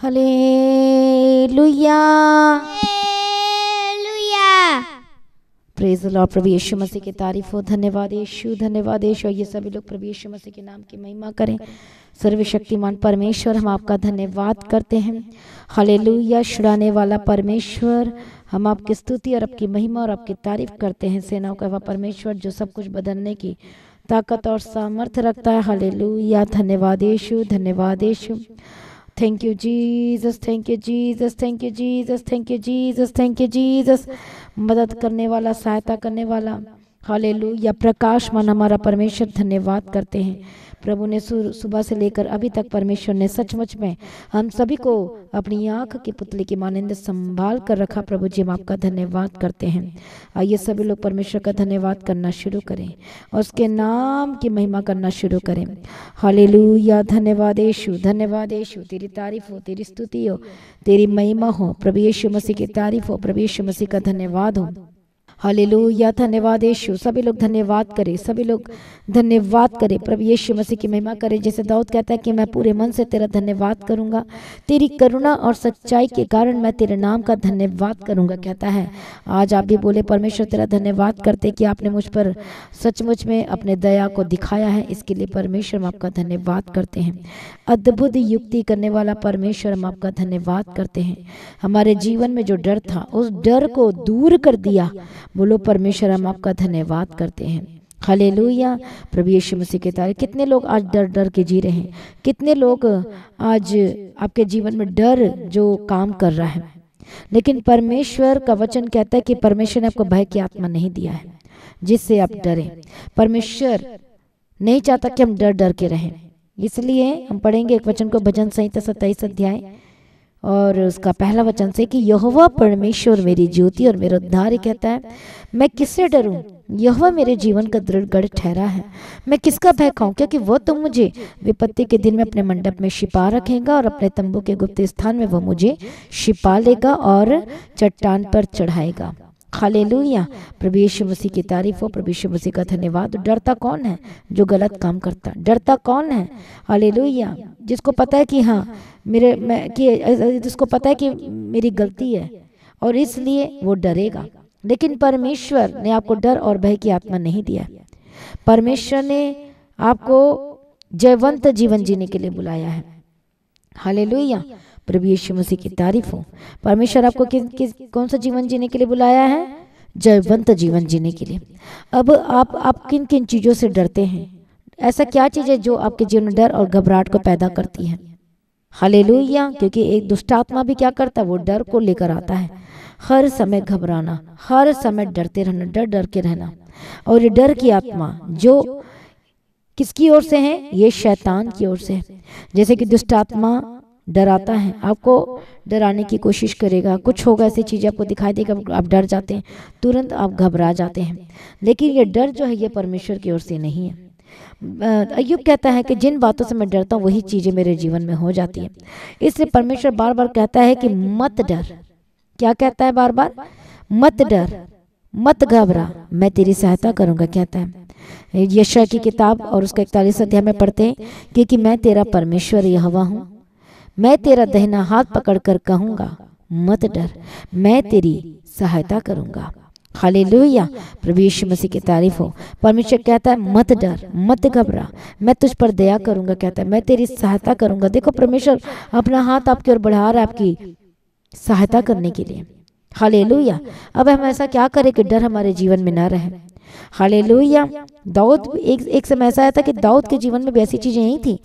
Hallelujah praise प्रभु मसीह की तारीफ हो धन्यवाद यशु धन्यवाद यीशु ये सभी लोग प्रभु मसीह के नाम की महिमा करें सर्वशक्तिमान परमेश्वर हम आपका धन्यवाद करते हैं लुया छुड़ाने वाला परमेश्वर हम आपकी स्तुति और आपकी महिमा और आपकी तारीफ करते हैं सेनाओं का वह परमेश्वर जो सब कुछ बदलने की ताकत और सामर्थ्य रखता है लुया धन्यवाद यशु धन्यवाद Yeshu Thank you, Jesus. Thank you, Jesus. Thank you, Jesus. Thank you, Jesus. Thank you, Jesus. मदद करने वाला सहायता करने वाला हाले या प्रकाश मन हमारा परमेश्वर धन्यवाद करते हैं प्रभु ने सुबह से लेकर अभी तक परमेश्वर ने सचमुच में हम सभी को अपनी आँख की पुतली की मानंद संभाल कर रखा प्रभु जी हम आपका धन्यवाद करते हैं आइए सभी लोग परमेश्वर का धन्यवाद करना शुरू करें और उसके नाम की महिमा करना शुरू करें हालेलू या धन्यवाद यशु धन्यवाद यशु तेरी तारीफ हो तेरी स्तुति हो तेरी महिमा हो प्रभु यशु मसीह की तारीफ हो प्रभु यशु मसीह का धन्यवाद हो हालेलुया धन्यवाद यीशु सभी लोग धन्यवाद करें सभी लोग धन्यवाद करें प्रभु यीशु मसीह की महिमा करें जैसे दाऊद कहता है कि मैं पूरे मन से तेरा धन्यवाद करूंगा तेरी करुणा और सच्चाई के कारण मैं तेरे नाम का धन्यवाद करूँगा कहता है आज आप भी बोले परमेश्वर तेरा धन्यवाद करते कि आपने मुझ पर सचमुच में अपने दया को दिखाया है इसके लिए परमेश्वर हम आपका धन्यवाद करते हैं अद्भुत युक्ति करने वाला परमेश्वर हम आपका धन्यवाद करते हैं हमारे जीवन में जो डर था उस डर को दूर कर दिया बोलो परमेश्वर हम आपका धन्यवाद करते हैं हले लोहिया प्रभु यीशु मसीह के तारे कितने लोग आज डर डर के जी रहे हैं कितने लोग आज आपके जीवन में डर जो काम कर रहा है लेकिन परमेश्वर का वचन कहता है कि परमेश्वर ने आपको भय की आत्मा नहीं दिया है जिससे आप डरें परमेश्वर नहीं चाहता कि हम डर डर के रहें इसलिए हम पढ़ेंगे एक वचन को भजन संहिता सत्ताईस अध्याय और उसका पहला वचन से कि यहोवा परमेश्वर मेरी ज्योति और मेरा उद्धार कहता है मैं किससे डरूं यह मेरे जीवन का दृढ़ गढ़ ठहरा है मैं किसका भय खाऊं क्योंकि वह तो मुझे विपत्ति के दिन में अपने मंडप में छिपा रखेगा और अपने तंबू के गुप्त स्थान में वह मुझे छिपा लेगा और चट्टान पर चढ़ाएगा खालेलुया प्रभु यीशु मसीह की तारीफ हो प्रभु यीशु मसीह का धन्यवाद डरता कौन है जो गलत काम करता डरता कौन है हालेलुया जिसको पता है कि हाँ मेरे मैं कि जिसको पता है कि मेरी गलती है और इसलिए वो डरेगा लेकिन परमेश्वर ने आपको डर और भय की आत्मा नहीं दिया परमेश्वर ने आपको जयवंत जीवन जीने के लिए बुलाया है हालेलुया प्रभु यीशु मसीह की तारीफ हो परमेश्वर आपको किस किस कौन सा जीवन जीने के लिए बुलाया है जयवंत जीवन जीने के लिए अब आप आप किन किन चीज़ों से डरते हैं ऐसा क्या चीज़ है जो आपके जीवन में डर और घबराहट को पैदा करती है हले क्योंकि एक दुष्ट आत्मा भी क्या करता है वो डर को लेकर आता है हर समय घबराना हर समय डरते रहना डर डर के रहना और ये डर की आत्मा जो किसकी ओर से है ये शैतान की ओर से है जैसे कि दुष्ट आत्मा डराता है आपको डराने की कोशिश करेगा कुछ होगा ऐसी चीज़ें आपको दिखाई देगा आप डर जाते हैं तुरंत आप घबरा जाते हैं लेकिन ये डर जो है ये परमेश्वर की ओर से नहीं है अयुब कहता है कि जिन बातों से मैं डरता हूँ वही चीज़ें मेरे जीवन में हो जाती हैं इसलिए परमेश्वर बार बार कहता है कि मत डर क्या कहता है बार बार मत डर मत घबरा मैं तेरी सहायता करूँगा कहता है यशा की किताब और उसका इकतालीस अध्याय में पढ़ते हैं क्योंकि मैं तेरा परमेश्वर यह हवा हूँ मैं तेरा दहना हाथ पकड़कर कहूँगा मत डर मैं तेरी सहायता करूँगा खाली लोहिया प्रवेश मसीह की तारीफ हो परमेश्वर कहता है मत डर मत घबरा मैं तुझ पर दया करूंगा कहता है मैं तेरी सहायता करूंगा देखो परमेश्वर अपना हाथ आपकी ओर बढ़ा रहा है आपकी सहायता करने के लिए लोहिया अब हम ऐसा क्या करें कि डर हमारे जीवन में ना रहे हाले दाऊद एक एक समय ऐसा आया था कि दाऊद के जीवन में भी ऐसी चीज़ें यही थी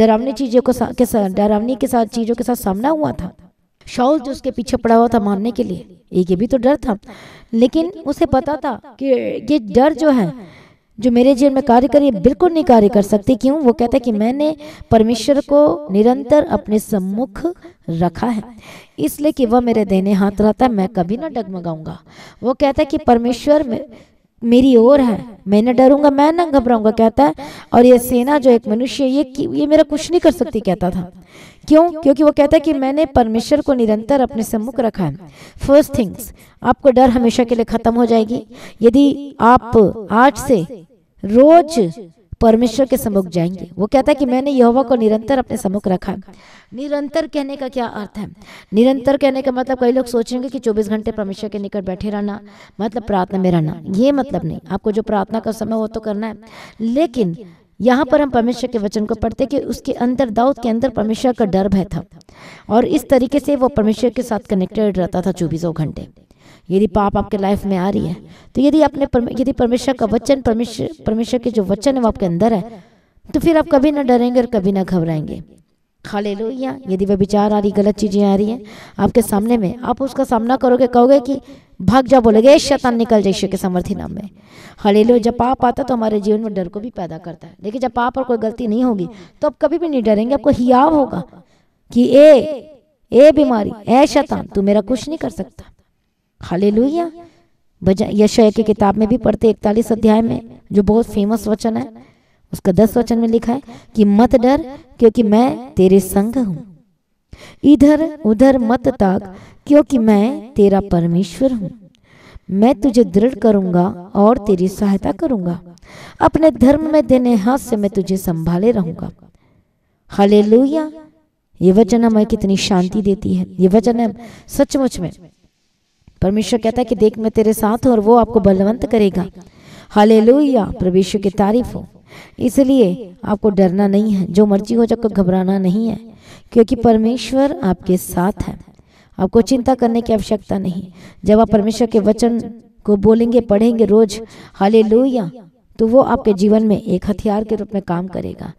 डरावनी चीज़ों को के साथ डरावनी के साथ चीज़ों के साथ सामना हुआ था शौल जो उसके पीछे पड़ा हुआ था मारने के लिए ये भी तो डर था लेकिन उसे पता था कि ये डर जो है जो मेरे जीवन में कार्य करे बिल्कुल नहीं कार्य कर सकते क्यों वो कहता है कि मैंने परमेश्वर को निरंतर अपने सम्मुख रखा है इसलिए कि वह मेरे देने हाथ रहता है मैं कभी ना डगमगाऊंगा वो कहता है कि परमेश्वर मेरी ओर है मैं न डरूंगा मैं न घबराऊंगा कहता है और ये सेना जो एक मनुष्य ये ये मेरा कुछ नहीं कर सकती कहता था क्यों क्योंकि वो कहता है कि मैंने परमेश्वर को निरंतर अपने सम्मुख रखा है फर्स्ट थिंग्स आपको डर हमेशा के लिए खत्म हो जाएगी यदि आप आज से रोज परमेश्वर के समुख जाएंगे वो कहता है कि मैंने यहोवा को निरंतर अपने समुख रखा निरंतर कहने का क्या अर्थ है निरंतर कहने का मतलब कई लोग सोचेंगे कि 24 घंटे परमेश्वर के निकट बैठे रहना मतलब प्रार्थना में रहना ये मतलब नहीं आपको जो प्रार्थना का समय वो तो करना है लेकिन यहाँ पर हम परमेश्वर के वचन को पढ़ते कि उसके अंदर दाऊद के अंदर परमेश्वर का डर भय था और इस तरीके से वो परमेश्वर के साथ कनेक्टेड रहता था चौबीसों घंटे यदि पाप आपके लाइफ में आ रही है तो यदि आपने यदि परमेश्वर का वचन परमेश्वर परमेश्वर के जो वचन है वो आपके अंदर है तो फिर आप कभी ना डरेंगे और कभी ना घबराएंगे खाले या यदि वह विचार आ रही गलत चीज़ें आ रही हैं आपके सामने में आप उसका सामना करोगे कहोगे कि भाग जा बोलेगे ए शैतान निकल जाए ईश्वर के समर्थ्य नाम में हले लो जब पाप आता तो हमारे जीवन में डर को भी पैदा करता है लेकिन जब पाप और कोई गलती नहीं होगी तो आप कभी भी नहीं डरेंगे आपको हियाव होगा कि ए ए बीमारी ए शैतान तू मेरा कुछ नहीं कर सकता हाले लुहिया यशय की किताब में भी पढ़ते इकतालीस अध्याय में जो बहुत फेमस वचन है उसका दस वचन में लिखा है कि मत डर क्योंकि मैं तेरे संग हूं इधर उधर मत ताक क्योंकि मैं तेरा परमेश्वर हूं मैं तुझे दृढ़ करूंगा और तेरी सहायता करूंगा अपने धर्म में देने हाथ से मैं तुझे संभाले रहूंगा हले लोहिया ये वचन हमें कितनी शांति देती है ये वचन हम सचमुच में परमेश्वर कहता है कि देख मैं तेरे साथ हूँ और वो आपको बलवंत करेगा हाले लोहिया परमेश्वर की तारीफ हो इसलिए आपको डरना नहीं है जो मर्जी हो जाए घबराना नहीं है क्योंकि परमेश्वर आपके साथ है आपको चिंता करने की आवश्यकता नहीं जब आप परमेश्वर के वचन को बोलेंगे पढ़ेंगे रोज हाले लोहिया तो वो आपके जीवन में एक हथियार के रूप में काम करेगा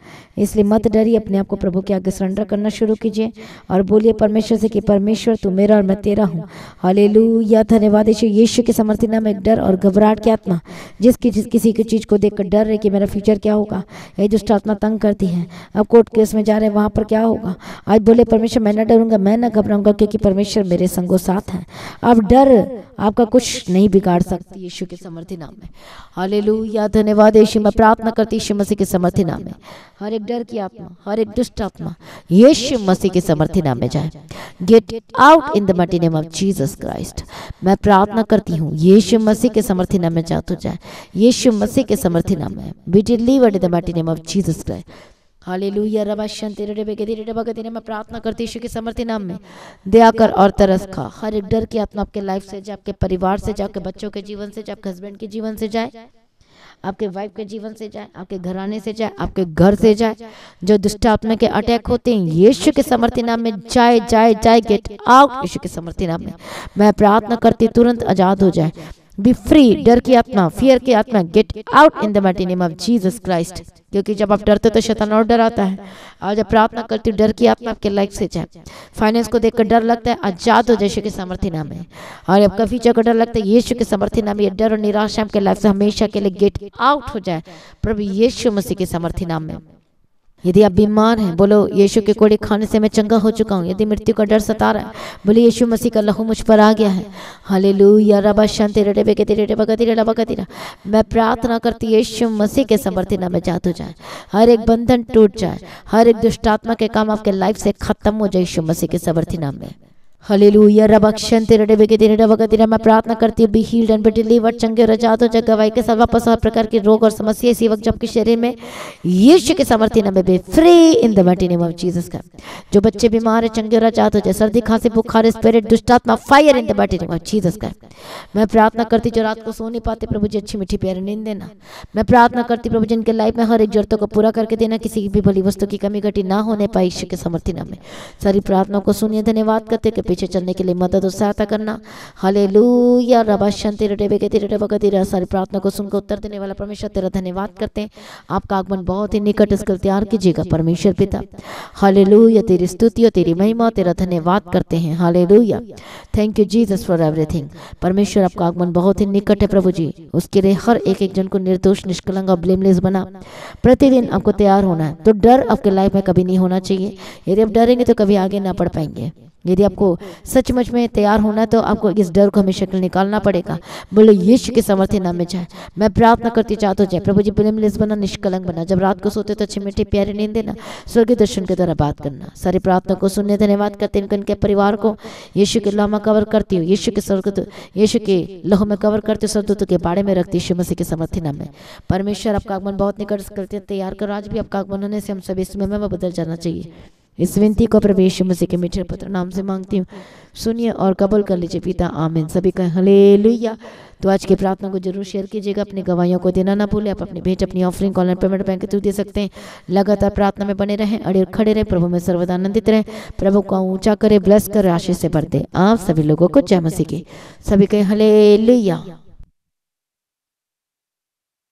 इसलिए मत डरिए अपने आप को प्रभु के आगे सरेंडर करना शुरू कीजिए और बोलिए परमेश्वर से कि परमेश्वर तू मेरा और मैं तेरा हूँ हले या धन्यवाद यीशु के समर्थित में एक डर और घबराहट की आत्मा जिसकी जिस किसी की चीज़ को देख कर डर रहे कि मेरा फ्यूचर क्या होगा ये दुष्ट आत्मा तंग करती है अब कोर्ट केस में जा रहे हैं वहाँ पर क्या होगा आज बोले परमेश्वर मैं ना डरूंगा मैं ना घबराऊंगा क्योंकि परमेश्वर मेरे संगो साथ हैं अब डर आपका कुछ नहीं बिगाड़ सकती यीशु के समर्थी नाम में हले धन्यवाद धन्यवाद यीशु मैं प्रार्थना करती यीशु मसीह के समर्थी नाम में हर एक डर की आत्मा हर एक दुष्ट आत्मा यीशु मसीह के समर्थी नाम में जाए get out in the mighty name of Jesus Christ मैं प्रार्थना करती हूँ यीशु मसीह के समर्थी नाम में जा तो जाए यीशु मसीह के समर्थी नाम में be delivered in the mighty name of Jesus Christ hallelujah रबा शांति रे रे मैं प्रार्थना करती यीशु के समर्थी नाम में दया कर और तरस खा हर एक डर की आत्मा आपके लाइफ से जाए आपके परिवार से जाए आपके बच्चों के जीवन से जाए आपके हस्बैंड के जीवन से जाए आपके वाइफ के जीवन से जाए आपके घराने से जाए आपके घर से जाए जो दुष्ट आत्मा के अटैक होते हैं यीशु के समर्थी नाम में जाए जाए जाए गेट आउट यीशु के समर्थी नाम में मैं प्रार्थना करती तुरंत आज़ाद हो जाए बी फ्री डर की आत्मा फियर की आत्मा get out in the mighty name of Jesus Christ क्योंकि जब आप डरते हो तो शैतान और डराता है और जब प्रार्थना करते हो डर की आत्मा आपके लाइफ से जाए फाइनेंस को देखकर डर लगता है आजाद हो जैसे के समर्थी नाम है और आपका फ्यूचर को डर लगता है यीशु के समर्थी नाम ये डर और निराशा आपके लाइफ से हमेशा के लिए गेट आउट हो जाए प्रभु यीशु मसीह के समर्थी नाम में यदि आप बीमार हैं बोलो यीशु के कोड़े खाने से मैं चंगा हो चुका हूँ यदि मृत्यु का डर सता रहा है बोले यीशु मसीह का लहू मुझ पर आ गया है हले लू या रबा शांति रेडे तेरे रेबा कतीरे रबा मैं प्रार्थना करती यीशु मसीह के समर्थन ना जात हो जाए हर एक बंधन टूट जाए हर एक दुष्टात्मा के काम आपके लाइफ से खत्म हो जाए यीशु मसीह के समर्थन में हलेलुया रब अक्षण तेरे डेबे के तेरे डबा तेरे मैं प्रार्थना करती हूँ बी हील्ड एंड बी चंगे रजात हो जाए के साथ वापस प्रकार के रोग और समस्या इसी वक्त जबकि शरीर में यीशु के समर्थी नंबर be free in the mighty name of Jesus का जो बच्चे बीमार है चंगे रजात हो सर्दी खांसी बुखार स्पिरिट दुष्टात्मा fire in the mighty name of Jesus का मैं प्रार्थना करती जो रात को सो नहीं पाते प्रभु जी अच्छी मीठी प्यारी नींद देना मैं प्रार्थना करती प्रभु जी इनके लाइफ में हर एक जरूरतों को पूरा करके देना किसी भी भली वस्तु की कमी घटी ना होने पाए ईश्वर के समर्थी नाम में सारी प्रार्थना को सुनिए धन्यवाद करते पीछे चलने के लिए मदद और सहायता करना हले लू या रबा शांति रेबे के तिरे तेरा सारी प्रार्थना को सुनकर उत्तर देने वाला परमेश्वर तेरा धन्यवाद करते हैं आपका आगमन बहुत ही निकट इसको तैयार कीजिएगा परमेश्वर पिता हले या तेरी स्तुति और तेरी महिमा तेरा धन्यवाद करते हैं हले thank you Jesus for everything परमेश्वर आपका आगमन बहुत ही निकट है प्रभु जी उसके लिए हर एक एक जन को निर्दोष निष्कलंग और ब्लेमलेस बना प्रतिदिन आपको तैयार होना है तो डर आपके लाइफ में कभी नहीं होना चाहिए यदि आप डरेंगे तो कभी आगे ना पढ़ पाएंगे यदि आपको सचमुच में तैयार होना है तो आपको इस डर को हमेशा के निकालना पड़ेगा बोले यीशु के समर्थन नाम में जाए मैं प्रार्थना करती चाहता हूँ जय प्रभु जी ब्लेमलेस बना निष्कलंक बना जब रात को सोते तो अच्छे मीठे प्यारे नींद देना स्वर्गीय दर्शन के द्वारा बात करना सारी प्रार्थना को सुनने धन्यवाद करते हैं इनके परिवार को यीशु के लोह तो- में कवर करती हूँ यीशु के स्वर्ग यीशु के लोह में कवर करती हूँ सरदूतों के बाड़े में रखती यीशु मसीह के समर्थ्य नाम में परमेश्वर आपका आगमन बहुत निकट करते हैं तैयार करो आज भी आपका आगमन होने से हम सभी समय में बदल जाना चाहिए इस विनती को प्रवेश मुझे के मीठे पुत्र नाम से मांगती हूँ सुनिए और कबूल कर लीजिए पिता आमिन सभी का हले लुया तो आज की प्रार्थना को जरूर शेयर कीजिएगा अपनी गवाहियों को देना ना भूलें आप अपनी भेंट अपनी ऑफरिंग ऑनलाइन पेमेंट बैंक के थ्रू दे सकते हैं लगातार प्रार्थना में बने रहें अड़े खड़े रहें प्रभु में सर्वदानंदित आनंदित रहें प्रभु को ऊँचा करें ब्लस कर आशीष से भर दे आप सभी लोगों को जय मसीह सभी कहें हले लुया